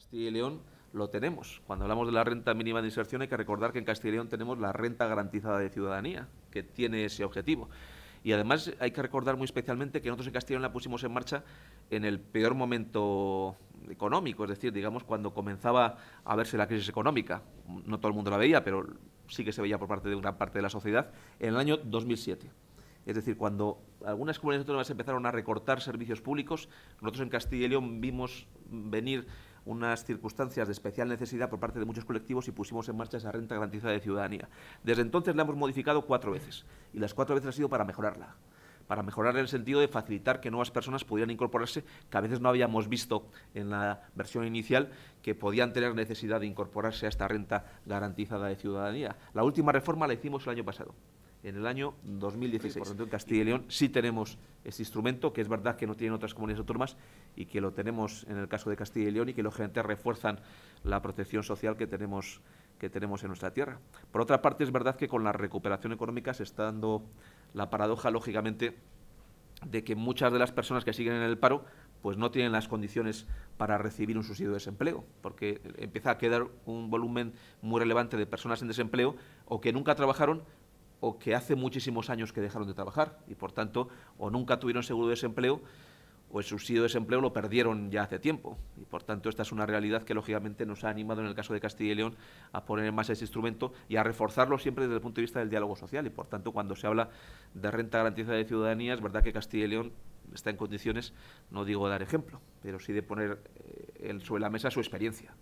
Castilla y León lo tenemos. Cuando hablamos de la renta mínima de inserción hay que recordar que en Castilla y León tenemos la renta garantizada de ciudadanía, que tiene ese objetivo. Y además hay que recordar muy especialmente que nosotros en Castilla y León la pusimos en marcha en el peor momento económico, es decir, digamos cuando comenzaba a verse la crisis económica. No todo el mundo la veía, pero sí que se veía por parte de una parte de la sociedad en el año 2007. Es decir, cuando algunas comunidades autónomas empezaron a recortar servicios públicos, nosotros en Castilla y León vimos venir unas circunstancias de especial necesidad por parte de muchos colectivos y pusimos en marcha esa renta garantizada de ciudadanía. Desde entonces la hemos modificado cuatro veces y las cuatro veces ha sido para mejorarla para mejorar en el sentido de facilitar que nuevas personas pudieran incorporarse, que a veces no habíamos visto en la versión inicial, que podían tener necesidad de incorporarse a esta renta garantizada de ciudadanía. La última reforma la hicimos el año pasado en el año 2016. Por en Castilla y León sí tenemos ese instrumento, que es verdad que no tienen otras comunidades autónomas y que lo tenemos en el caso de Castilla y León y que los gerentes refuerzan la protección social que tenemos, que tenemos en nuestra tierra. Por otra parte, es verdad que con la recuperación económica se está dando la paradoja, lógicamente, de que muchas de las personas que siguen en el paro pues no tienen las condiciones para recibir un subsidio de desempleo, porque empieza a quedar un volumen muy relevante de personas en desempleo o que nunca trabajaron o que hace muchísimos años que dejaron de trabajar y por tanto o nunca tuvieron seguro de desempleo o el subsidio de desempleo lo perdieron ya hace tiempo. Y por tanto, esta es una realidad que lógicamente nos ha animado en el caso de Castilla y León a poner en marcha ese instrumento y a reforzarlo siempre desde el punto de vista del diálogo social. Y por tanto, cuando se habla de renta garantizada de ciudadanía, es verdad que Castilla y León está en condiciones, no digo dar ejemplo, pero sí de poner eh, sobre la mesa su experiencia